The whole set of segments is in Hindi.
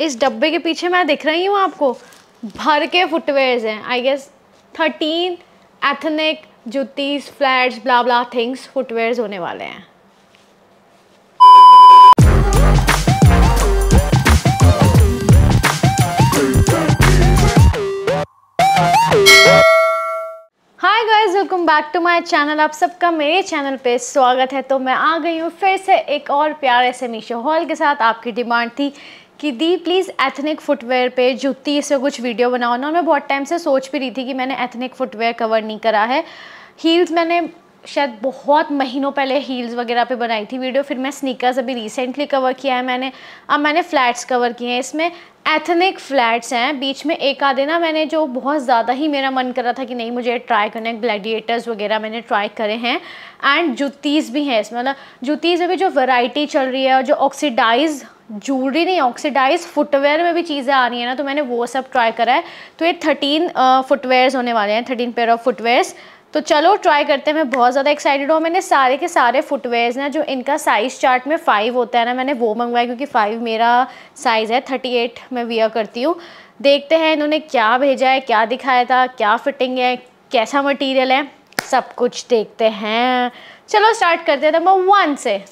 इस डब्बे के पीछे मैं दिख रही हूँ आपको भर के फुटवेयर्स हैं आई गेस थर्टीन एथनिक जूतीस फ्लैट्स ब्ला थिंग्स फुटवेयर्स होने वाले हैं welcome back to my channel आप सबका मेरे चैनल पे स्वागत है तो मैं आ गई हूँ फिर से एक और प्यारे से मीशो हॉल के साथ आपकी डिमांड थी कि दी प्लीज़ एथनिक फुटवेयर पे जुती से कुछ वीडियो बनाओ ना मैं बहुत टाइम से सोच भी रही थी कि मैंने एथनिक फुटवेयर कवर नहीं करा है हील्स मैंने शायद बहुत महीनों पहले हील्स वगैरह पे बनाई थी वीडियो फिर मैं स्नीकर्स अभी रिसेंटली कवर किया है मैंने अब मैंने फ्लैट्स कवर किए हैं इसमें एथनिक फ्लैट्स हैं बीच में एक आधे ना मैंने जो बहुत ज़्यादा ही मेरा मन कर रहा था कि नहीं मुझे ट्राई करने ग्लैडिएटर्स वगैरह मैंने ट्राई करे हैं एंड जुतीज़ भी हैं इसमें मतलब जुतीज़ में भी जो वैरायटी चल रही है और जो ऑक्सीडाइज जूलरी नहीं ऑक्सीडाइज फुटवेयर में भी चीज़ें आ रही हैं ना तो मैंने वो सब ट्राई करा है तो ये थर्टीन फुटवेयर्स होने वाले हैं थर्टीन पेयर ऑफ फुटवेयर्स तो चलो ट्राई करते हैं मैं बहुत ज़्यादा एक्साइटेड हूँ मैंने सारे के सारे फुटवेयर्स ना जो इनका साइज़ चार्ट में फ़ाइव होता है ना मैंने वो मंगवाया क्योंकि फ़ाइव मेरा साइज़ है थर्टी एट मैं वियर करती हूँ देखते हैं इन्होंने क्या भेजा है क्या दिखाया था क्या फिटिंग है कैसा मटेरियल है सब कुछ देखते हैं चलो स्टार्ट करते हैं नंबर वन से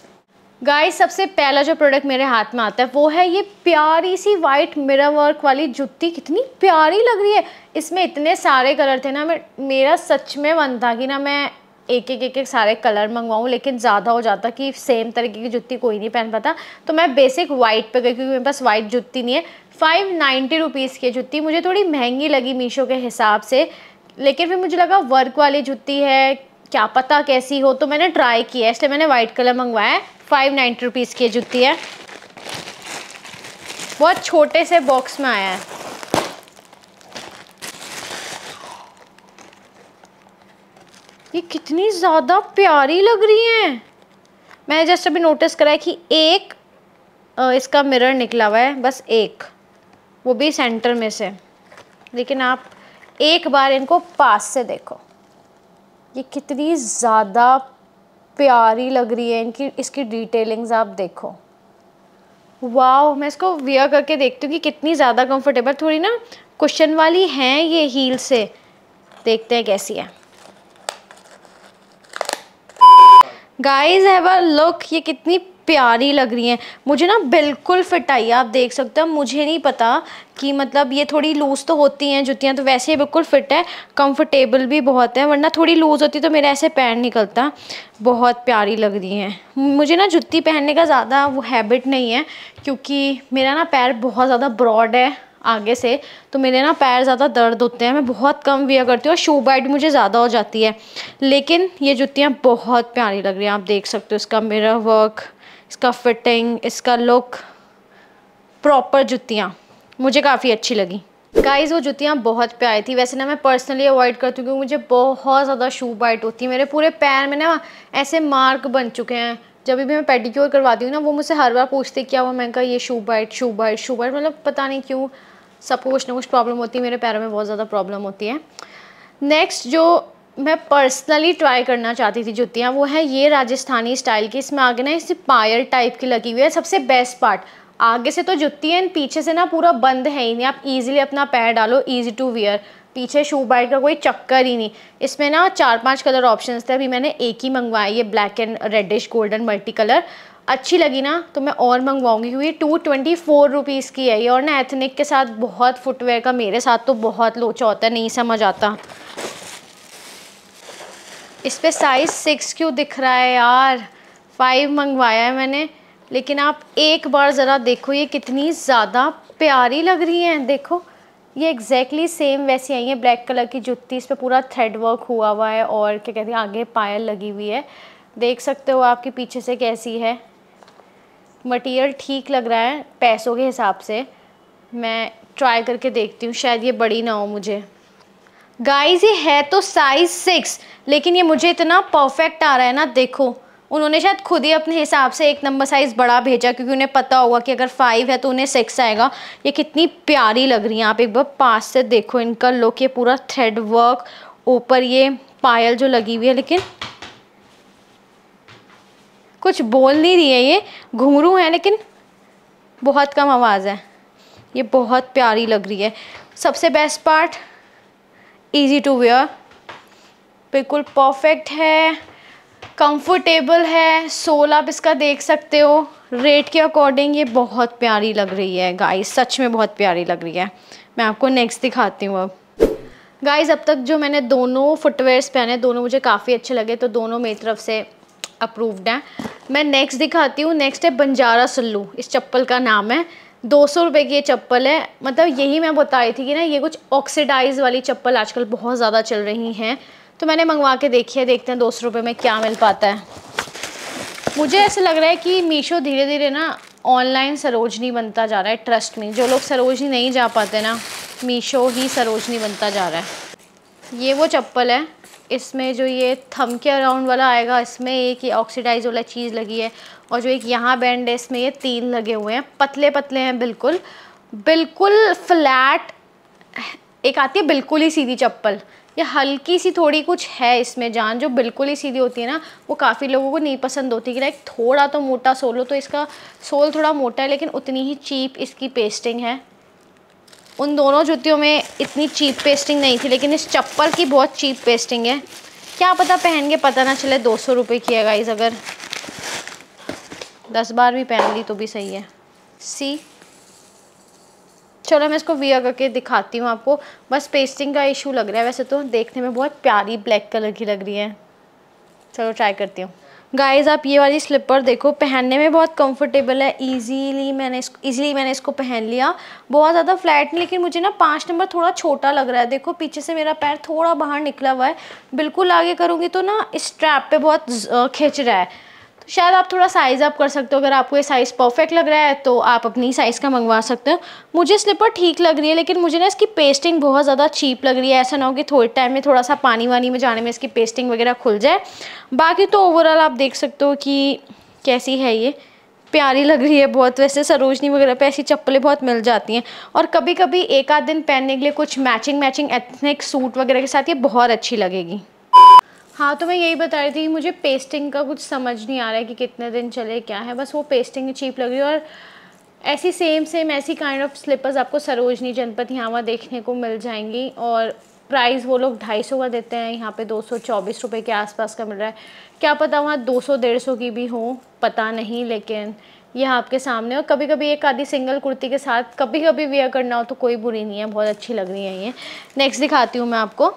गाइस सबसे पहला जो प्रोडक्ट मेरे हाथ में आता है वो है ये प्यारी सी वाइट मिरर वर्क वाली जुत्ती कितनी प्यारी लग रही है इसमें इतने सारे कलर थे ना मैं मेरा सच में मन था कि ना मैं एक एक एक एक सारे कलर मंगवाऊँ लेकिन ज़्यादा हो जाता कि सेम तरीके की जुत्ती कोई नहीं पहन पाता तो मैं बेसिक वाइट पे गई क्योंकि मेरे पास वाइट जुत्ती नहीं है फाइव नाइन्टी रुपीज़ की जुत्ती मुझे थोड़ी महंगी लगी मीशो के हिसाब से लेकिन फिर मुझे लगा वर्क वाली जुत्ती है क्या पता कैसी हो तो मैंने ट्राई किया इसलिए मैंने वाइट कलर मंगवाया फाइव नाइन्टी रुपीज़ की जुती है बहुत छोटे से बॉक्स में आया है ये कितनी ज़्यादा प्यारी लग रही हैं मैंने जस्ट अभी नोटिस करा है कि एक इसका मिरर निकला हुआ है बस एक वो भी सेंटर में से लेकिन आप एक बार इनको पास से देखो ये कितनी ज़्यादा प्यारी लग रही है इनकी इसकी डिटेलिंग्स आप देखो वाह मैं इसको वेयर करके देखती हूँ कि कितनी ज़्यादा कंफर्टेबल थोड़ी ना कुशन वाली हैं ये हील से देखते हैं कैसी है गाइस हैव अ लुक ये कितनी प्यारी लग रही हैं मुझे ना बिल्कुल फिट आई है आप देख सकते हो मुझे नहीं पता कि मतलब ये थोड़ी लूज़ तो होती हैं जुतियाँ तो वैसे ही बिल्कुल फिट है कंफर्टेबल भी बहुत है वरना थोड़ी लूज़ होती तो मेरा ऐसे पैर निकलता बहुत प्यारी लग रही हैं मुझे ना जुत्ती पहनने का ज़्यादा वो हैबिट नहीं है क्योंकि मेरा ना पैर बहुत ज़्यादा ब्रॉड है आगे से तो मेरे ना पैर ज़्यादा दर्द होते हैं मैं बहुत कम वियर करती हूँ और शू बाइट मुझे ज़्यादा हो जाती है लेकिन ये जुतियाँ बहुत प्यारी लग रही हैं आप देख सकते हो इसका मेरा वर्क इसका फिटिंग इसका लुक प्रॉपर जुतियाँ मुझे काफ़ी अच्छी लगी गाइज़ वो जुतियाँ बहुत प्यारी थी वैसे ना मैं पर्सनली अवॉइड करती हूँ क्योंकि मुझे बहुत ज़्यादा शू बाइट होती है मेरे पूरे पैर में ना ऐसे मार्क बन चुके हैं जब भी मैं पेडिक्योर करवाती हूँ ना वो मुझसे हर बार पूछते क्या हुआ मैंने कहा ये shoe bite shoe bite shoe bite मतलब पता नहीं क्यों सबको कुछ ना कुछ प्रॉब्लम होती है मेरे पैरों में बहुत ज़्यादा प्रॉब्लम होती है नेक्स्ट जो मैं पर्सनली ट्राई करना चाहती थी जुतियाँ वो है ये राजस्थानी स्टाइल की इसमें आगे ना इस पायल टाइप की लगी हुई है सबसे बेस्ट पार्ट आगे से तो जुत्ती है पीछे से ना पूरा बंद है ही नहीं आप इजीली अपना पैर डालो इजी टू वियर पीछे शू बाइट का कोई चक्कर ही नहीं इसमें ना चार पांच कलर ऑप्शंस थे अभी मैंने एक ही मंगवाई ये black and reddish golden multi colour अच्छी लगी ना तो मैं और मंगवाऊंगी क्योंकि टू ट्वेंटी फोर रुपीज़ की है ये और ना एथनिक के साथ बहुत फुटवेयर का मेरे साथ तो बहुत लोचा होता है नहीं समझ आता इस पर साइज़ सिक्स क्यों दिख रहा है यार फाइव मंगवाया है मैंने लेकिन आप एक बार ज़रा देखो ये कितनी ज़्यादा प्यारी लग रही हैं देखो ये एग्जैक्टली exactly सेम वैसी आई है ब्लैक कलर की जुत्ती इस पर पूरा थ्रेड वर्क हुआ हुआ है और क्या कहते हैं आगे पायल लगी हुई है देख सकते हो आपके पीछे से कैसी है मटेरियल ठीक लग रहा है पैसों के हिसाब से मैं ट्राई करके देखती हूँ शायद ये बड़ी ना हो मुझे गाइस ये है तो साइज़ सिक्स लेकिन ये मुझे इतना परफेक्ट आ रहा है ना देखो उन्होंने शायद खुद ही अपने हिसाब से एक नंबर साइज़ बड़ा भेजा क्योंकि उन्हें पता होगा कि अगर फाइव है तो उन्हें सिक्स आएगा ये कितनी प्यारी लग रही है आप एक बार पास से देखो इनका लुक ये पूरा थ्रेड वर्क ऊपर ये पायल जो लगी हुई है लेकिन कुछ बोल नहीं रही है ये घुंघरू है लेकिन बहुत कम आवाज़ है ये बहुत प्यारी लग रही है सबसे best part easy to wear बिल्कुल परफेक्ट है कंफर्टेबल है सोल आप इसका देख सकते हो रेट के अकॉर्डिंग ये बहुत प्यारी लग रही है गाइस सच में बहुत प्यारी लग रही है मैं आपको नेक्स्ट दिखाती हूँ अब गाइस अब तक जो मैंने दोनों फुटवेयर्स पहने दोनों मुझे काफ़ी अच्छे लगे तो दोनों मेरी तरफ से अप्रूव्ड हैं मैं नेक्स्ट दिखाती हूँ नेक्स्ट है बंजारा सल्लू इस चप्पल का नाम है दो सौ रुपये की ये चप्पल है मतलब यही मैं बता रही थी कि ना ये कुछ ऑक्सीडाइज वाली चप्पल आजकल बहुत ज़्यादा चल रही हैं तो मैंने मंगवा के देखी है देखते हैं दो सौ रुपये में क्या मिल पाता है मुझे ऐसा लग रहा है कि मीशो धीरे धीरे ना ऑनलाइन सरोजनी बनता जा रहा है ट्रस्ट में जो लोग सरोजनी नहीं जा पाते ना मीशो ही सरोजनी बनता जा रहा है ये वो चप्पल है इसमें जो ये थम के अराउंड वाला आएगा इसमें एक ये ऑक्सीडाइज वाला चीज़ लगी है और जो एक यहाँ बैंड है इसमें ये तीन लगे हुए हैं पतले पतले हैं बिल्कुल बिल्कुल फ्लैट एक आती है बिल्कुल ही सीधी चप्पल या हल्की सी थोड़ी कुछ है इसमें जान जो बिल्कुल ही सीधी होती है ना वो काफ़ी लोगों को नहीं पसंद होती कि लाइक थोड़ा तो मोटा सोल हो तो इसका सोल थोड़ा मोटा है लेकिन उतनी ही चीप इसकी पेस्टिंग है उन दोनों जूतियों में इतनी चीप पेस्टिंग नहीं थी लेकिन इस चप्पल की बहुत चीप पेस्टिंग है क्या पता पहन के पता ना चले दो सौ रुपये की है गाइज अगर दस बार भी पहन ली तो भी सही है सी चलो मैं इसको वियर करके दिखाती हूँ आपको बस पेस्टिंग का इशू लग रहा है वैसे तो देखने में बहुत प्यारी ब्लैक कलर की लग रही है चलो ट्राई करती हूँ गाइस आप ये वाली स्लीपर देखो पहनने में बहुत कंफर्टेबल है इजीली मैंने इस ईजिली मैंने इसको पहन लिया बहुत ज़्यादा फ्लैट नहीं लेकिन मुझे ना पाँच नंबर थोड़ा छोटा लग रहा है देखो पीछे से मेरा पैर थोड़ा बाहर निकला हुआ है बिल्कुल आगे करूँगी तो ना इस ट्रैप पे बहुत खिंच रहा है शायद आप थोड़ा साइज़ अप कर सकते हो अगर आपको ये साइज़ परफेक्ट लग रहा है तो आप अपनी साइज़ का मंगवा सकते हो मुझे स्लीपर ठीक लग रही है लेकिन मुझे ना इसकी पेस्टिंग बहुत ज़्यादा चीप लग रही है ऐसा ना हो कि थोड़े टाइम में थोड़ा सा पानी वानी में जाने में इसकी पेस्टिंग वगैरह खुल जाए बाकी तो ओवरऑल आप देख सकते हो कि कैसी है ये प्यारी लग रही है बहुत वैसे सरोजनी वगैरह पे ऐसी चप्पलें बहुत मिल जाती हैं और कभी कभी एक आध दिन पहनने के लिए कुछ मैचिंग मैचिंग एथनिक सूट वगैरह के साथ ये बहुत अच्छी लगेगी हाँ तो मैं यही बता रही थी कि मुझे पेस्टिंग का कुछ समझ नहीं आ रहा है कि कितने दिन चले क्या है बस वो पेस्टिंग चीप लग रही है और ऐसी सेम सेम ऐसी काइंड ऑफ स्लिपर्स आपको सरोजनी जनपद यहाँ वहाँ देखने को मिल जाएंगी और प्राइस वो लोग ढाई सौ का देते हैं यहाँ पे दो सौ चौबीस रुपये के आसपास का मिल रहा है क्या पता वहाँ दो सौ डेढ़ सौ की भी हो पता नहीं लेकिन यह आपके सामने और कभी कभी एक आधी सिंगल कुर्ती के साथ कभी कभी वेयर करना हो तो कोई बुरी नहीं है बहुत अच्छी लग रही है ये नेक्स्ट दिखाती हूँ मैं आपको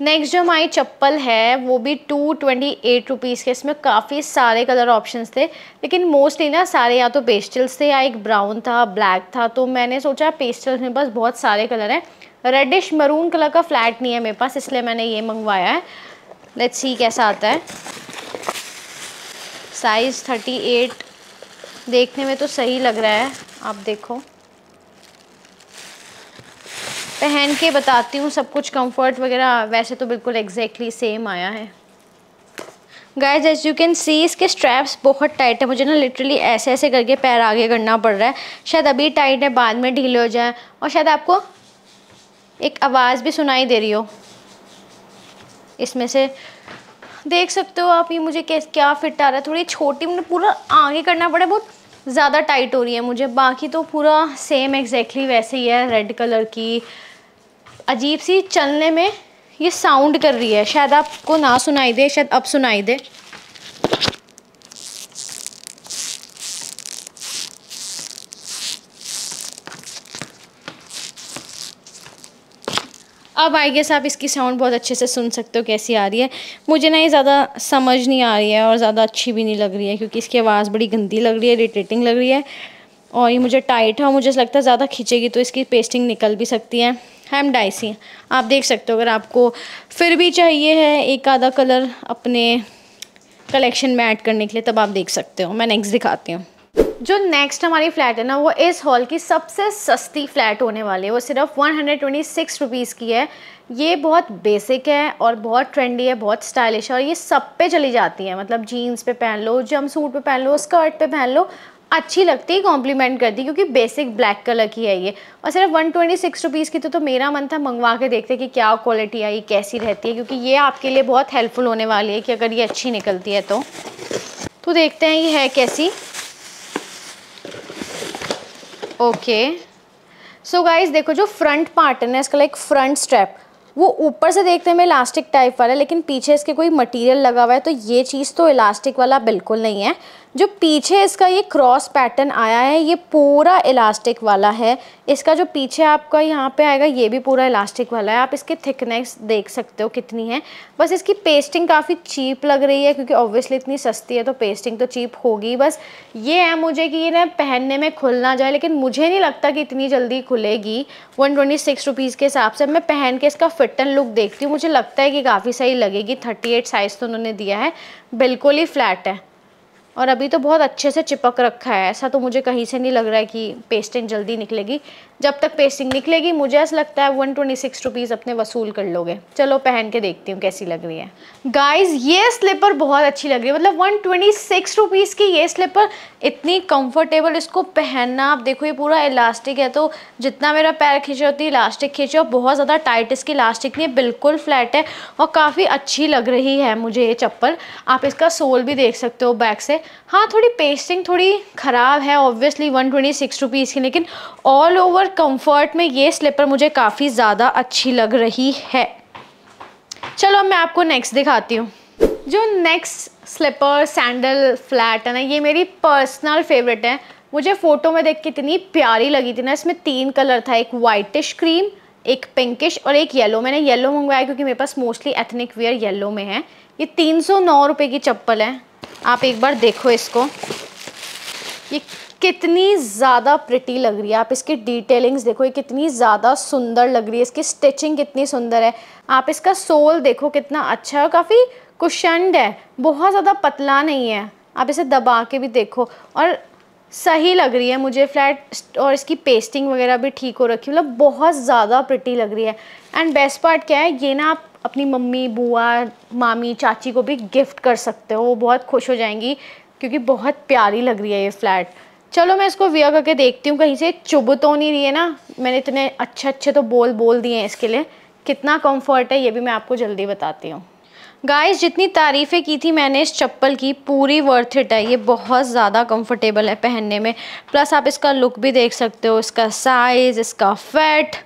नेक्स्ट जो हमारी चप्पल है वो भी टू ट्वेंटी एट रुपीज़ के इसमें काफ़ी सारे कलर ऑप्शन थे लेकिन मोस्टली ना सारे या तो पेस्टल्स थे या एक ब्राउन था ब्लैक था तो मैंने सोचा पेस्टल्स में बस बहुत सारे कलर हैं रेडिश मरून कलर का फ्लैट नहीं है मेरे पास इसलिए मैंने ये मंगवाया है लेट्स सी कैसा आता है साइज़ थर्टी एट देखने में तो सही लग रहा है आप देखो पहन के बताती हूँ सब कुछ कंफर्ट वगैरह वैसे तो बिल्कुल एग्जैक्टली सेम आया है guys as you can see इसके स्ट्रैप्स बहुत टाइट है मुझे ना लिटरली ऐसे ऐसे करके पैर आगे करना पड़ रहा है शायद अभी टाइट है बाद में ढीले हो जाए और शायद आपको एक आवाज़ भी सुनाई दे रही हो इसमें से देख सकते हो आप ये मुझे क्या फिट आ रहा है थोड़ी छोटी मुझे पूरा आगे करना पड़ा बहुत ज़्यादा टाइट हो रही है मुझे बाकी तो पूरा सेम एग्जैक्टली exactly वैसे ही है रेड कलर की अजीब सी चलने में ये साउंड कर रही है शायद आपको ना सुनाई दे शायद अब सुनाई दे अब आई गेस आप इसकी साउंड बहुत अच्छे से सुन सकते हो कैसी आ रही है मुझे ना ये ज़्यादा समझ नहीं आ रही है और ज़्यादा अच्छी भी नहीं लग रही है क्योंकि इसकी आवाज़ बड़ी गंदी लग रही है रिटेटिंग लग रही है और ये मुझे टाइट है और मुझे लगता है ज़्यादा खींचेगी तो इसकी पेस्टिंग निकल भी सकती है हैम डाइसी आप देख सकते हो अगर आपको फिर भी चाहिए है एक आधा कलर अपने कलेक्शन में ऐड करने के लिए तब आप देख सकते हो मैं नेक्स्ट दिखाती हूँ जो नेक्स्ट हमारी फ्लैट है ना वो इस हॉल की सबसे सस्ती फ्लैट होने वाली है वो सिर्फ one hundred twenty six rupees की है ये बहुत बेसिक है और बहुत ट्रेंडी है बहुत स्टाइलिश है और ये सब पे चली जाती है मतलब जीन्स पे पहन लो जम सूट पे पहन लो स्कर्ट पे पहन लो अच्छी लगती है कॉम्प्लीमेंट करती क्योंकि बेसिक ब्लैक कलर की है ये और सिर्फ वन ट्वेंटी सिक्स रुपीज़ की तो तो मेरा मन था मंगवा के देखते कि क्या क्वालिटी आई कैसी रहती है क्योंकि ये आपके लिए बहुत हेल्पफुल होने वाली है कि अगर ये अच्छी निकलती है तो तो देखते हैं ये है कैसी ओके सो गाइज देखो जो फ्रंट पार्ट है ना इसका लाइक फ्रंट स्टेप वो ऊपर से देखते हैं इलास्टिक टाइप वाला है लेकिन पीछे इसके कोई मटेरियल लगा हुआ है तो ये चीज़ तो इलास्टिक वाला बिल्कुल नहीं है जो पीछे इसका ये क्रॉस पैटर्न आया है ये पूरा इलास्टिक वाला है इसका जो पीछे आपका यहाँ पे आएगा ये भी पूरा इलास्टिक वाला है आप इसके थिकनेस देख सकते हो कितनी है बस इसकी पेस्टिंग काफ़ी चीप लग रही है क्योंकि ऑब्वियसली इतनी सस्ती है तो पेस्टिंग तो चीप होगी बस ये है मुझे कि ये ना पहनने में खुल ना जाए लेकिन मुझे नहीं लगता कि इतनी जल्दी खुलेगी वन ट्वेंटी सिक्स रुपीज़ के हिसाब से मैं पहन के इसका फिट एंड लुक देखती हूँ मुझे लगता है कि काफ़ी सही लगेगी थर्टी एट साइज़ तो उन्होंने दिया है बिल्कुल ही फ्लैट है और अभी तो बहुत अच्छे से चिपक रखा है ऐसा तो मुझे कहीं से नहीं लग रहा है कि पेस्टिंग जल्दी निकलेगी जब तक पेस्टिंग निकलेगी मुझे ऐसा लगता है वन ट्वेंटी सिक्स रुपीज़ अपने वसूल कर लोगे चलो पहन के देखती हूँ कैसी लग रही है गाइज ये स्लीपर बहुत अच्छी लग रही है मतलब वन ट्वेंटी सिक्स रुपीज़ की ये स्लीपर इतनी कंफर्टेबल इसको पहनना आप देखो ये पूरा इलास्टिक है तो जितना मेरा पैर खींचे होती है इलास्टिक खींचे और बहुत ज़्यादा टाइट इसकी इलास्टिक नहीं है बिल्कुल फ्लैट है और काफ़ी अच्छी लग रही है मुझे ये चप्पल आप इसका सोल भी देख सकते हो बैक से हाँ थोड़ी पेस्टिंग थोड़ी ख़राब है obviously one twenty six rupees की लेकिन ऑल ओवर कंफर्ट में ये स्लीपर मुझे काफ़ी ज़्यादा अच्छी लग रही है चलो मैं आपको नेक्स्ट दिखाती हूँ जो नेक्स्ट स्लीपर सैंडल फ्लैट है ना ये मेरी पर्सनल फेवरेट है मुझे फ़ोटो में देख के इतनी प्यारी लगी थी ना इसमें तीन कलर था एक वाइटिश क्रीम एक पिंकिश और एक येलो मैंने येलो मंगवाया क्योंकि मेरे पास मोस्टली एथनिक वेयर येलो में है ये तीन सौ नौ रुपये की चप्पल है आप एक बार देखो इसको ये कितनी ज़्यादा प्रिटी लग रही है आप इसकी डिटेलिंग्स देखो ये कितनी ज़्यादा सुंदर लग रही है इसकी स्टिचिंग कितनी सुंदर है आप इसका सोल देखो कितना अच्छा है काफ़ी कुशंड है बहुत ज़्यादा पतला नहीं है आप इसे दबा के भी देखो और सही लग रही है मुझे फ्लैट और इसकी पेस्टिंग वगैरह भी ठीक हो रखी मतलब बहुत ज़्यादा प्रिटी लग रही है एंड बेस्ट पार्ट क्या है ये ना आप अपनी मम्मी बुआ मामी चाची को भी गिफ्ट कर सकते हो वो बहुत खुश हो जाएंगी क्योंकि बहुत प्यारी लग रही है ये फ्लैट चलो मैं इसको वियर करके देखती हूँ कहीं से चुभ तो नहीं रही है ना मैंने इतने अच्छे अच्छे तो बोल बोल दिए हैं इसके लिए कितना कंफर्ट है ये भी मैं आपको जल्दी बताती हूँ गाइस जितनी तारीफ़ें की थी मैंने इस चप्पल की पूरी वर्थ इट है ये बहुत ज़्यादा कंफर्टेबल है पहनने में प्लस आप इसका लुक भी देख सकते हो इसका साइज़ इसका फैट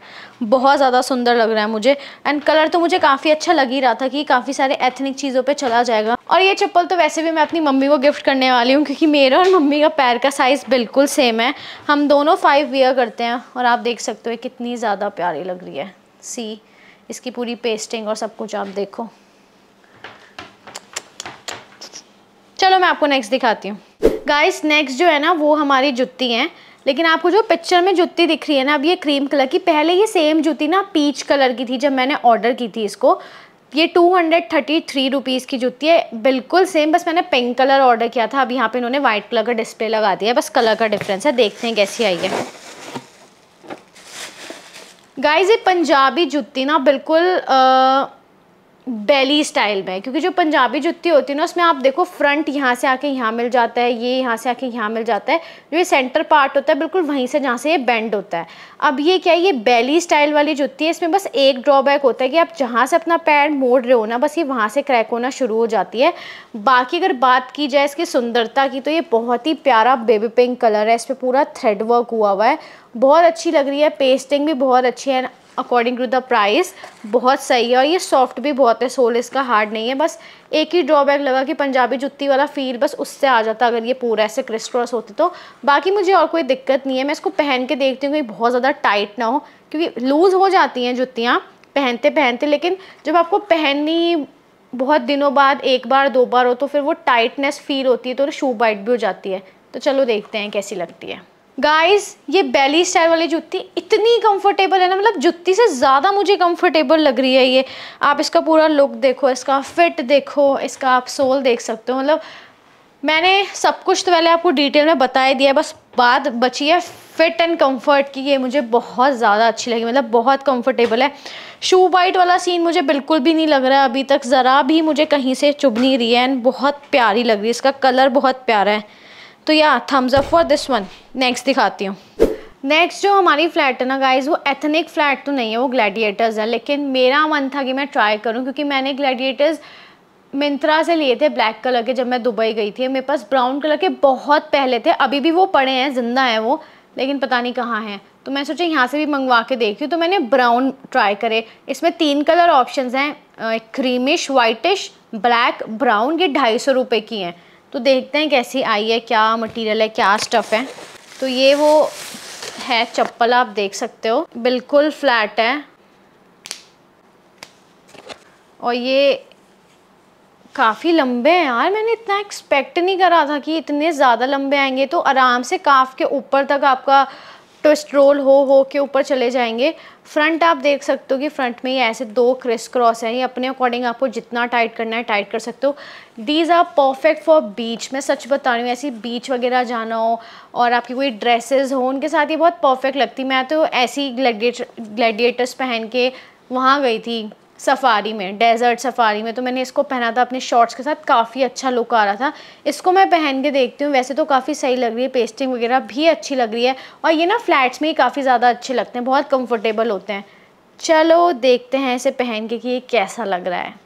बहुत ज़्यादा सुंदर लग रहा है मुझे एंड कलर तो मुझे काफ़ी अच्छा लग ही रहा था कि काफ़ी सारे एथनिक चीज़ों पे चला जाएगा और ये चप्पल तो वैसे भी मैं अपनी मम्मी को गिफ्ट करने वाली हूँ क्योंकि मेरा और मम्मी का पैर का साइज़ बिल्कुल सेम है हम दोनों फाइव वेयर करते हैं और आप देख सकते हो कितनी ज़्यादा प्यारी लग रही है सी इसकी पूरी पेस्टिंग और सब कुछ आप देखो चलो मैं आपको नेक्स्ट दिखाती हूँ गाइस नेक्स्ट जो है ना वो हमारी जुत्ती हैं लेकिन आपको जो पिक्चर में जूती दिख रही है ना अब ये क्रीम कलर की पहले ये सेम जूती ना पीच कलर की थी जब मैंने ऑर्डर की थी इसको ये two hundred thirty three rupees की जूती है बिल्कुल सेम बस मैंने पिंक कलर ऑर्डर किया था अब यहाँ पे इन्होंने वाइट कलर का डिस्प्ले लगा दिया है बस कलर का डिफरेंस है देखते हैं कैसी आई है गाइज ये पंजाबी जुत्ती ना बिल्कुल आ, बेली स्टाइल में क्योंकि जो पंजाबी जुत्ती होती है ना उसमें आप देखो फ्रंट यहाँ से आके यहाँ मिल जाता है ये यहाँ से आके यहाँ मिल जाता है जो ये सेंटर पार्ट होता है बिल्कुल वहीं से जहाँ से ये बेंड होता है अब ये क्या है ये बेली स्टाइल वाली जुत्ती है इसमें बस एक ड्रॉबैक होता है कि आप जहाँ से अपना पैर मोड़ रहे हो ना बस ये वहाँ से क्रैक होना शुरू हो जाती है बाकी अगर बात की जाए इसकी सुंदरता की तो ये बहुत ही प्यारा बेबी पिंक कलर है इस पर पूरा थ्रेड वर्क हुआ हुआ है बहुत अच्छी लग रही है पेस्टिंग भी बहुत अच्छी है अकॉर्डिंग टू द प्राइस बहुत सही है और ये सॉफ्ट भी बहुत है सोल इसका हार्ड नहीं है बस एक ही ड्रॉबैक लगा कि पंजाबी जुत्ती वाला फील बस उससे आ जाता अगर ये पूरा ऐसे क्रिस क्रॉस होती तो बाकी मुझे और कोई दिक्कत नहीं है मैं इसको पहन के देखती हूँ कि बहुत ज़्यादा टाइट ना हो क्योंकि लूज़ हो जाती हैं जुत्तियाँ पहनते पहनते लेकिन जब आपको पहननी बहुत दिनों बाद एक बार दो बार हो तो फिर वो टाइटनेस फील होती है तो शू बाइट भी हो जाती है तो चलो देखते हैं कैसी लगती है गाइस ये बेली स्टाइल वाली जूती इतनी कंफर्टेबल है ना मतलब जूती से ज़्यादा मुझे कंफर्टेबल लग रही है ये आप इसका पूरा लुक देखो इसका फिट देखो इसका आप सोल देख सकते हो मतलब मैंने सब कुछ तो पहले आपको डिटेल में बताया दिया बस बात बची है फिट एंड कंफर्ट की ये मुझे बहुत ज़्यादा अच्छी लगी मतलब बहुत कंफर्टेबल है शू वाइट वाला सीन मुझे बिल्कुल भी नहीं लग रहा है अभी तक ज़रा भी मुझे कहीं से चुभ नहीं रही है एंड बहुत प्यारी लग रही है इसका कलर बहुत प्यारा है तो या thumbs up for this one next दिखाती हूँ नेक्स्ट जो हमारी फ्लैट है ना गाइज वो एथनिक फ्लैट तो नहीं है वो ग्लैडिएटर्स है लेकिन मेरा मन था कि मैं ट्राई करूँ क्योंकि मैंने ग्लैडिएटर्स मिंत्रा से लिए थे ब्लैक कलर के जब मैं दुबई गई थी मेरे पास ब्राउन कलर के बहुत पहले थे अभी भी वो पड़े हैं ज़िंदा हैं वो लेकिन पता नहीं कहाँ हैं तो मैं सोचा यहाँ से भी मंगवा के देखी तो मैंने ब्राउन ट्राई करे इसमें तीन कलर ऑप्शंस हैं क्रीमिश वाइटिश ब्लैक ब्राउन ये ढाई सौ रुपये की हैं तो देखते हैं कैसी आई है क्या मटेरियल है क्या स्टफ़ है तो ये वो है चप्पल आप देख सकते हो बिल्कुल फ्लैट है और ये काफ़ी लंबे हैं यार मैंने इतना एक्सपेक्ट नहीं करा था कि इतने ज़्यादा लंबे आएंगे तो आराम से काफ के ऊपर तक आपका ट्विस्ट रोल हो हो के ऊपर चले जाएंगे फ्रंट आप देख सकते हो कि फ्रंट में ये ऐसे दो क्रिस क्रॉस हैं ये अपने अकॉर्डिंग आपको जितना टाइट करना है टाइट कर सकते हो these are perfect for beach मैं सच बता रही हूँ ऐसी बीच वगैरह जाना हो और आपकी कोई ड्रेसेस हो उनके साथ ये बहुत परफेक्ट लगती मैं तो ऐसी ग्लैडिएटर्स पहन के वहाँ गई थी सफ़ारी में डेजर्ट सफ़ारी में तो मैंने इसको पहना था अपने शॉर्ट्स के साथ काफ़ी अच्छा लुक आ रहा था इसको मैं पहन के देखती हूँ वैसे तो काफ़ी सही लग रही है पेस्टिंग वगैरह भी अच्छी लग रही है और ये ना फ्लैट्स में ही काफ़ी ज़्यादा अच्छे लगते हैं बहुत कम्फर्टेबल होते हैं चलो देखते हैं इसे पहन के कि ये कैसा लग रहा है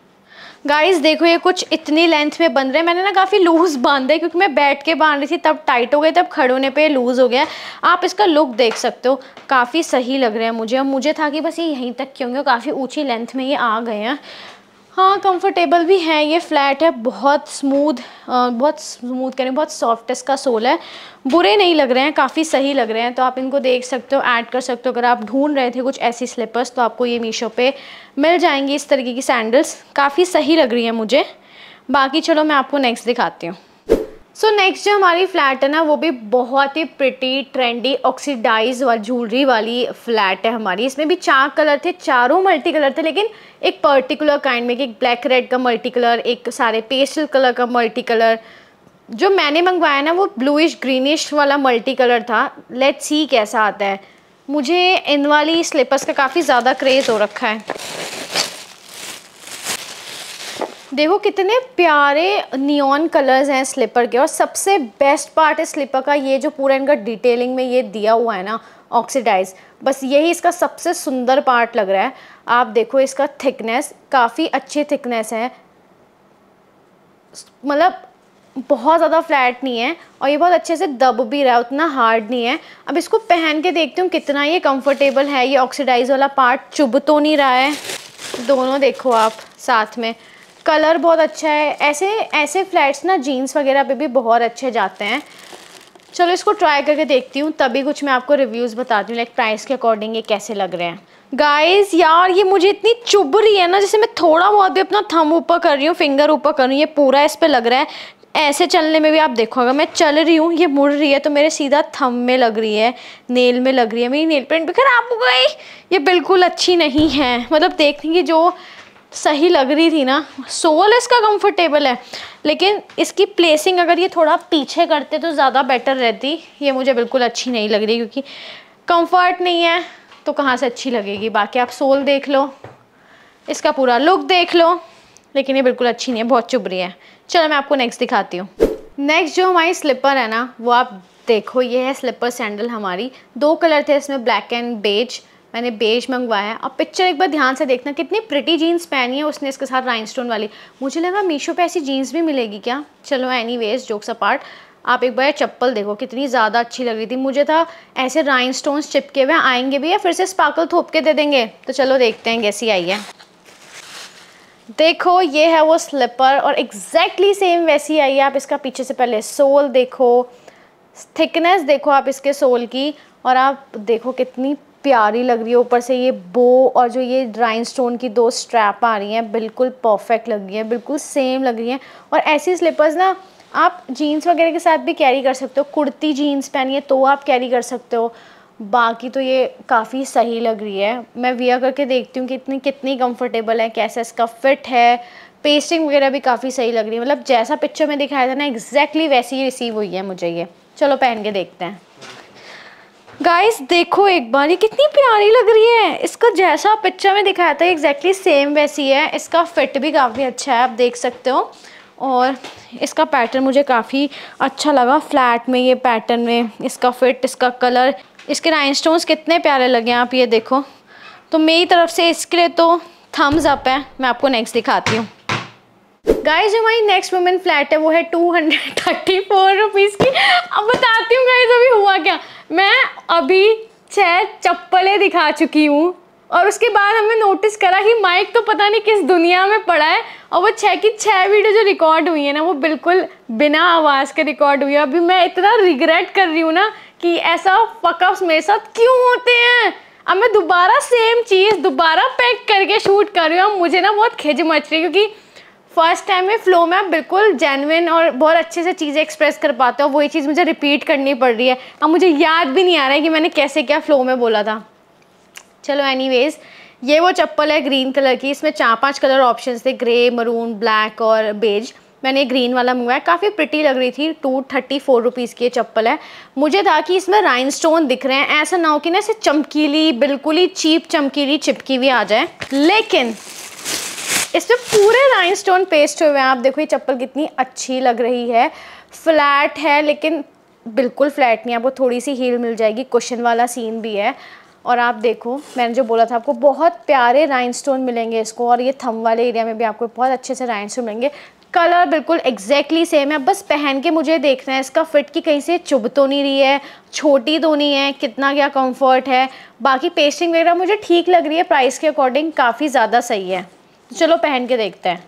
गाइस देखो ये कुछ इतनी लेंथ में बन रहे हैं मैंने ना काफ़ी लूज़ बांधे है क्योंकि मैं बैठ के बांध रही थी तब टाइट हो गए तब खड़े होने पे लूज़ हो गया आप इसका लुक देख सकते हो काफ़ी सही लग रहा है मुझे अब मुझे था कि बस ये यहीं तक क्योंकि काफ़ी ऊँची लेंथ में ये आ गए हैं हाँ कंफर्टेबल भी है ये फ्लैट है बहुत स्मूथ बहुत स्मूथ करें बहुत सॉफ्ट इसका सोल है बुरे नहीं लग रहे हैं काफ़ी सही लग रहे हैं तो आप इनको देख सकते हो ऐड कर सकते हो अगर आप ढूंढ रहे थे कुछ ऐसी स्लीपर्स तो आपको ये मीशो पे मिल जाएंगी इस तरीके की सैंडल्स काफ़ी सही लग रही हैं मुझे बाकी चलो मैं आपको नेक्स्ट दिखाती हूँ सो so, नेक्स्ट जो हमारी फ्लैट है ना वो भी बहुत ही प्रिटी ट्रेंडी ऑक्सीडाइज वाली ज्वेलरी वाली फ्लैट है हमारी इसमें भी चार कलर थे चारों मल्टी कलर थे लेकिन एक पर्टिकुलर काइंड में कि एक ब्लैक रेड का मल्टी कलर एक सारे पेस्टल कलर का मल्टी कलर जो मैंने मंगवाया ना वो ब्लूइश ग्रीनिश वाला मल्टी कलर था लेट सी कैसा आता है मुझे इन वाली स्लीपर्स का काफ़ी ज़्यादा क्रेज़ हो रखा है देखो कितने प्यारे नियॉन कलर्स हैं स्लीपर के और सबसे बेस्ट पार्ट है स्लीपर का ये जो पूरा इनका डिटेलिंग में ये दिया हुआ है ना ऑक्सीडाइज बस यही इसका सबसे सुंदर पार्ट लग रहा है आप देखो इसका थिकनेस काफ़ी अच्छी थिकनेस है मतलब बहुत ज़्यादा फ्लैट नहीं है और ये बहुत अच्छे से दब भी रहा है उतना हार्ड नहीं है अब इसको पहन के देखती हूँ कितना ये कंफर्टेबल है ये ऑक्सीडाइज वाला पार्ट चुभ तो नहीं रहा है दोनों देखो आप साथ में कलर बहुत अच्छा है ऐसे ऐसे फ्लैट्स ना जीन्स वगैरह पे भी बहुत अच्छे जाते हैं चलो इसको ट्राई करके देखती हूँ तभी कुछ मैं आपको रिव्यूज़ बताती हूँ लाइक प्राइस के अकॉर्डिंग ये कैसे लग रहे हैं गाइस यार ये मुझे इतनी चुभ रही है ना जैसे मैं थोड़ा बहुत भी अपना थम ऊपर कर रही हूँ फिंगर ऊपर कर रही हूँ ये पूरा इस पर लग रहा है ऐसे चलने में भी आप देखो अगर मैं चल रही हूँ ये मुड़ रही है तो मेरे सीधा थम में लग रही है नेल में लग रही है मेरी नेल पेंट भी खराब हो गई ये बिल्कुल अच्छी नहीं है मतलब देखने की जो सही लग रही थी ना सोल इसका कंफर्टेबल है लेकिन इसकी प्लेसिंग अगर ये थोड़ा पीछे करते तो ज़्यादा बेटर रहती ये मुझे बिल्कुल अच्छी नहीं लग रही क्योंकि कंफर्ट नहीं है तो कहाँ से अच्छी लगेगी बाकी आप सोल देख लो इसका पूरा लुक देख लो लेकिन ये बिल्कुल अच्छी नहीं है बहुत चुभ रही है चलो मैं आपको नेक्स्ट दिखाती हूँ नेक्स्ट जो हमारी स्लिपर है ना वो आप देखो ये है स्लिपर सैंडल हमारी दो कलर थे इसमें ब्लैक एंड बेज मैंने बेज मंगवाया है अब पिक्चर एक बार ध्यान से देखना कितनी प्रिटी जीन्स पहनी है उसने इसके साथ राइनस्टोन वाली मुझे लगा मीशो पे ऐसी जीन्स भी मिलेगी क्या चलो एनी वेज जोक्स अपार्ट आप एक बार चप्पल देखो कितनी ज़्यादा अच्छी लग रही थी मुझे था ऐसे राइन स्टोन्स चिपके हुए आएंगे भी या फिर से स्पार्कल थोप के दे देंगे तो चलो देखते हैं कैसी आई है देखो ये है वो स्लीपर और एग्जैक्टली सेम वैसी आई है आप इसका पीछे से पहले सोल देखो थिकनेस देखो आप इसके सोल की और आप देखो कितनी प्यारी लग रही है ऊपर से ये बो और जो ये ड्राइन स्टोन की दो स्ट्रैप आ रही हैं बिल्कुल परफेक्ट लग रही हैं बिल्कुल सेम लग रही हैं और ऐसी स्लीपर्स ना आप जीन्स वगैरह के साथ भी कैरी कर सकते हो कुर्ती जीन्स पहनिए तो आप कैरी कर सकते हो बाकी तो ये काफ़ी सही लग रही है मैं वियर करके देखती हूँ कि इतनी कितनी कंफर्टेबल है कैसा इसका फिट है पेस्टिंग वगैरह भी काफ़ी सही लग रही है मतलब जैसा पिक्चर में दिखाया था ना एग्जैक्टली वैसी ही रिसीव हुई है मुझे ये चलो पहन के देखते हैं गाइस देखो एक बार ये कितनी प्यारी लग रही है इसको जैसा पिक्चर में दिखाया था एग्जैक्टली सेम वैसी है इसका फिट भी काफ़ी अच्छा है आप देख सकते हो और इसका पैटर्न मुझे काफ़ी अच्छा लगा फ्लैट में ये पैटर्न में इसका फिट इसका कलर इसके राइन कितने प्यारे लगे हैं आप ये देखो तो मेरी तरफ से इसके लिए तो थम्स अप है मैं आपको नेक्स्ट दिखाती हूँ गाइस जो हमारी नेक्स्ट वुमेन फ्लैट है वो है two hundred thirty four rupees की अब बताती हूँ गाइस अभी हुआ क्या मैं अभी छह चप्पलें दिखा चुकी हूँ और उसके बाद हमने नोटिस करा कि माइक तो पता नहीं किस दुनिया में पड़ा है और वो छः की छः वीडियो जो रिकॉर्ड हुई है ना वो बिल्कुल बिना आवाज़ के रिकॉर्ड हुई है अभी मैं इतना रिग्रेट कर रही हूँ ना कि ऐसा पकअप्स मेरे साथ क्यों होते हैं अब मैं दोबारा सेम चीज़ दोबारा पैक करके शूट कर रही हूँ मुझे ना बहुत खिज मच रही है क्योंकि फर्स्ट टाइम में फ्लो में आप बिल्कुल जेनविन और बहुत अच्छे से चीज़ें एक्सप्रेस कर पाते हो वही चीज़ मुझे रिपीट करनी पड़ रही है अब मुझे याद भी नहीं आ रहा है कि मैंने कैसे क्या फ्लो में बोला था चलो एनीवेज़ ये वो चप्पल है ग्रीन कलर की इसमें चार पांच कलर ऑप्शंस थे ग्रे मरून ब्लैक और बेज मैंने ग्रीन वाला मंगवाया काफ़ी प्रिटी लग रही थी टू थर्टी फोर रुपीज़ की चप्पल है मुझे था कि इसमें राइन स्टोन दिख रहे हैं ऐसा ना हो कि ना इसे चमकीली बिल्कुल ही चीप चमकीली चिपकी हुई आ जाए लेकिन इसमें पूरे स्टोन पेस्ट हुए हैं आप देखो ये चप्पल कितनी अच्छी लग रही है फ्लैट है लेकिन बिल्कुल फ्लैट नहीं आपको थोड़ी सी हील मिल जाएगी क्वेश्चन वाला सीन भी है और आप देखो मैंने जो बोला था आपको बहुत प्यारे राइनस्टोन मिलेंगे इसको और ये थम वाले एरिया में भी आपको बहुत अच्छे से राइनस्टोन मिलेंगे कलर बिल्कुल एग्जैक्टली सेम है बस पहन के मुझे देखना है इसका फिट की कहीं से चुभ तो नहीं रही है छोटी तो नहीं है कितना क्या कंफर्ट है बाकी पेस्टिंग वगैरह मुझे ठीक लग रही है प्राइस के अकॉर्डिंग काफ़ी ज़्यादा सही है तो चलो पहन के देखते हैं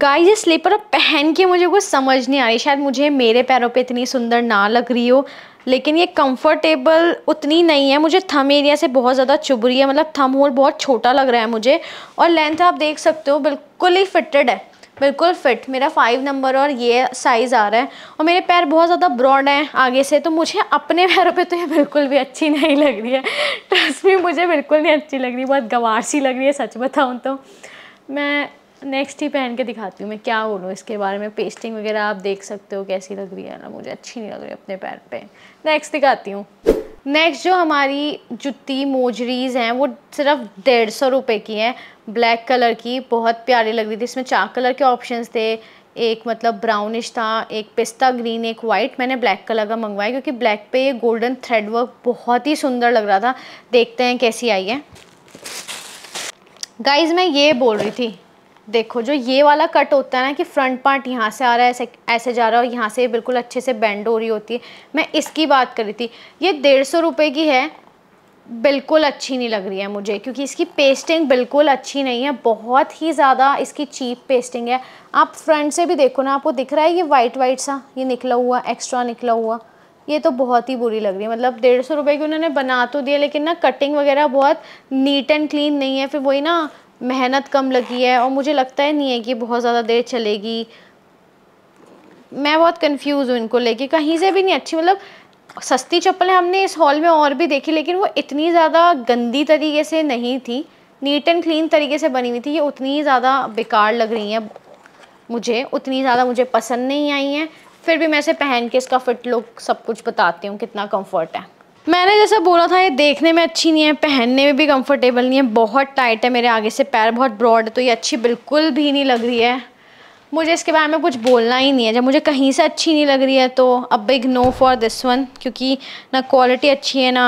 गाइस ये स्लीपर अब पहन के मुझे कुछ समझ नहीं आ रही शायद मुझे मेरे पैरों पे इतनी सुंदर ना लग रही हो लेकिन ये कंफर्टेबल उतनी नहीं है मुझे थम एरिया से बहुत ज़्यादा चुभ रही है मतलब थम होल बहुत छोटा लग रहा है मुझे और लेंथ आप देख सकते हो बिल्कुल ही फिटेड है बिल्कुल फिट मेरा फाइव नंबर और ये साइज़ आ रहा है और मेरे पैर बहुत ज़्यादा ब्रॉड हैं आगे से तो मुझे अपने पैरों पे तो ये बिल्कुल भी अच्छी नहीं लग रही है ट्रस्ट भी मुझे बिल्कुल नहीं अच्छी लग रही बहुत गवार सी लग रही है सच बताऊँ तो मैं नेक्स्ट ही पहन के दिखाती हूँ मैं क्या बोलूँ इसके बारे में पेस्टिंग वगैरह आप देख सकते हो कैसी लग रही है ना मुझे अच्छी नहीं लग रही अपने पैर पे नेक्स्ट दिखाती हूँ नेक्स्ट जो हमारी जुत्ती मोजरीज़ हैं वो सिर्फ डेढ़ सौ रुपये की हैं ब्लैक कलर की बहुत प्यारी लग रही थी इसमें चार कलर के ऑप्शन थे एक मतलब ब्राउनिश था एक पिस्ता ग्रीन एक वाइट मैंने ब्लैक कलर का मंगवाया क्योंकि ब्लैक पे ये गोल्डन थ्रेड वर्क बहुत ही सुंदर लग रहा था देखते हैं कैसी आई है गाइज मैं ये बोल रही थी देखो जो ये वाला कट होता है ना कि फ्रंट पार्ट यहाँ से आ रहा है ऐसे ऐसे जा रहा है और यहाँ से बिल्कुल अच्छे से बेंड हो रही होती है मैं इसकी बात कर रही थी ये डेढ़ सौ रुपये की है बिल्कुल अच्छी नहीं लग रही है मुझे क्योंकि इसकी पेस्टिंग बिल्कुल अच्छी नहीं है बहुत ही ज़्यादा इसकी चीप पेस्टिंग है आप फ्रंट से भी देखो ना आपको दिख रहा है ये वाइट वाइट सा ये निकला हुआ एक्स्ट्रा निकला हुआ ये तो बहुत ही बुरी लग रही है मतलब डेढ़ सौ रुपये की उन्होंने बना तो दिया लेकिन ना कटिंग वगैरह बहुत नीट एंड क्लीन नहीं है फिर वही ना मेहनत कम लगी है और मुझे लगता है नहीं है कि बहुत ज़्यादा देर चलेगी मैं बहुत कंफ्यूज हूँ इनको लेके कहीं से भी नहीं अच्छी मतलब सस्ती चप्पलें हमने इस हॉल में और भी देखी लेकिन वो इतनी ज़्यादा गंदी तरीके से नहीं थी नीट एंड क्लीन तरीके से बनी हुई थी ये उतनी ज़्यादा बेकार लग रही हैं मुझे उतनी ज़्यादा मुझे पसंद नहीं आई हैं फिर भी मैं इसे पहन के इसका फिट लुक सब कुछ बताती हूँ कितना कम्फर्ट है मैंने जैसा बोला था ये देखने में अच्छी नहीं है पहनने में भी कम्फर्टेबल नहीं है बहुत टाइट है मेरे आगे से पैर बहुत ब्रॉड है तो ये अच्छी बिल्कुल भी नहीं लग रही है मुझे इसके बारे में कुछ बोलना ही नहीं है जब मुझे कहीं से अच्छी नहीं लग रही है तो अब big no for this one क्योंकि ना क्वालिटी अच्छी है ना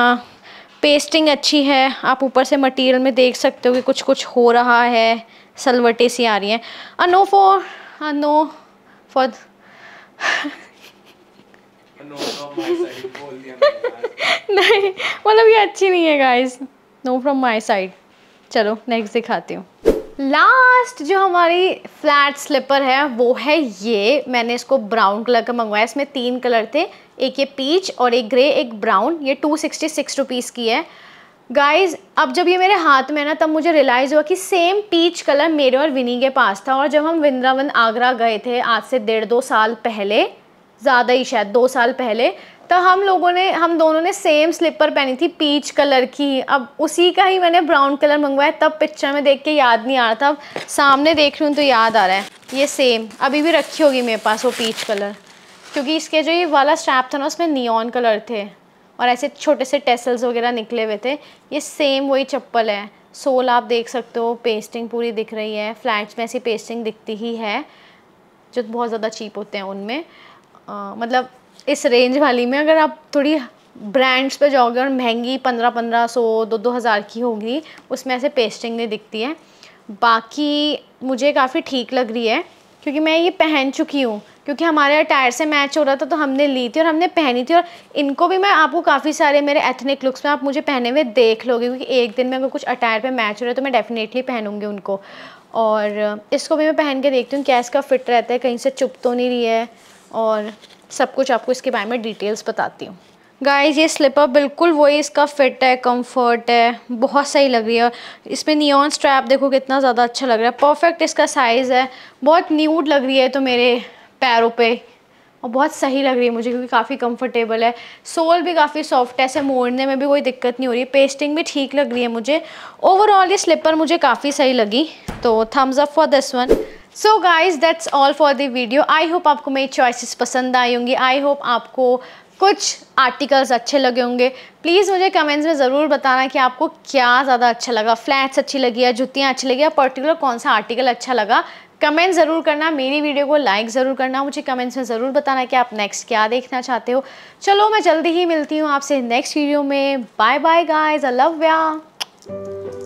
पेस्टिंग अच्छी है आप ऊपर से मटेरियल में देख सकते हो कि कुछ कुछ हो रहा है सलवटे सी आ रही है uh no for uh no for नहीं मतलब ये अच्छी नहीं है guys no from my side चलो नेक्स्ट दिखाती हूँ लास्ट जो हमारी फ्लैट स्लीपर है वो है ये मैंने इसको ब्राउन कलर का मंगवाया इसमें तीन कलर थे एक ये पीच और एक ग्रे एक ब्राउन ये टू सिक्सटी सिक्स रुपीज़ की है गाइज अब जब ये मेरे हाथ में ना तब मुझे रियलाइज़ हुआ कि सेम पीच कलर मेरे और विनी के पास था और जब हम वृंदावन आगरा गए थे आज से डेढ़ दो साल पहले ज़्यादा ही शायद दो साल पहले तो हम लोगों ने हम दोनों ने सेम स्लीपर पहनी थी पीच कलर की अब उसी का ही मैंने ब्राउन कलर मंगवाया तब पिक्चर में देख के याद नहीं आ रहा था अब सामने देख रही हूँ तो याद आ रहा है ये सेम अभी भी रखी होगी मेरे पास वो पीच कलर क्योंकि इसके जो ये वाला स्ट्रैप था ना उसमें नियॉन कलर थे और ऐसे छोटे से टेसल्स वगैरह निकले हुए थे ये सेम वही चप्पल है सोल आप देख सकते हो पेस्टिंग पूरी दिख रही है फ्लैट्स में ऐसी पेस्टिंग दिखती ही है जो बहुत ज़्यादा चीप होते हैं उनमें मतलब इस रेंज वाली में अगर आप थोड़ी ब्रांड्स पे जाओगे और महंगी पंद्रह पंद्रह सौ दो दो हज़ार की होगी उसमें ऐसे पेस्टिंग नहीं दिखती है बाकी मुझे काफ़ी ठीक लग रही है क्योंकि मैं ये पहन चुकी हूँ क्योंकि हमारे अटायर से मैच हो रहा था तो हमने ली थी और हमने पहनी थी और इनको भी मैं आपको काफ़ी सारे मेरे एथनिक लुक्स में आप मुझे पहने हुए देख लोगे क्योंकि एक दिन में अगर कुछ अटायर पे मैच हो रहा है तो मैं डेफिनेटली पहनूंगी उनको और इसको भी मैं पहन के देखती हूँ क्या इसका फिट रहता है कहीं से चुप तो नहीं रही है और सब कुछ आपको इसके बारे में डिटेल्स बताती हूँ गाइज ये स्लिपर बिल्कुल वही इसका फिट है कंफर्ट है बहुत सही लग रही है इसमें नियॉन स्ट्रैप देखो कितना ज़्यादा अच्छा लग रहा है परफेक्ट इसका साइज़ है बहुत न्यूड लग रही है तो मेरे पैरों पे और बहुत सही लग रही है मुझे क्योंकि काफ़ी कंफर्टेबल है सोल भी काफ़ी सॉफ्ट है ऐसे मोड़ने में भी कोई दिक्कत नहीं हो रही है पेस्टिंग भी ठीक लग रही है मुझे ओवरऑल ये स्लीपर मुझे काफ़ी सही लगी तो thumbs up for this one so guys that's all for the video I hope आपको मेरी चॉइसिस पसंद आई होंगी आई होप आपको कुछ आर्टिकल्स अच्छे लगे होंगे प्लीज़ मुझे कमेंट्स में ज़रूर बताना कि आपको क्या ज़्यादा अच्छा लगा फ्लैट्स अच्छी लगी या जुतियाँ अच्छी लगी या पर्टिकुलर कौन सा आर्टिकल अच्छा लगा कमेंट ज़रूर करना मेरी वीडियो को लाइक ज़रूर करना मुझे कमेंट्स में ज़रूर बताना कि आप नेक्स्ट क्या देखना चाहते हो चलो मैं जल्दी ही मिलती हूँ आपसे नेक्स्ट वीडियो में bye bye guys uh love या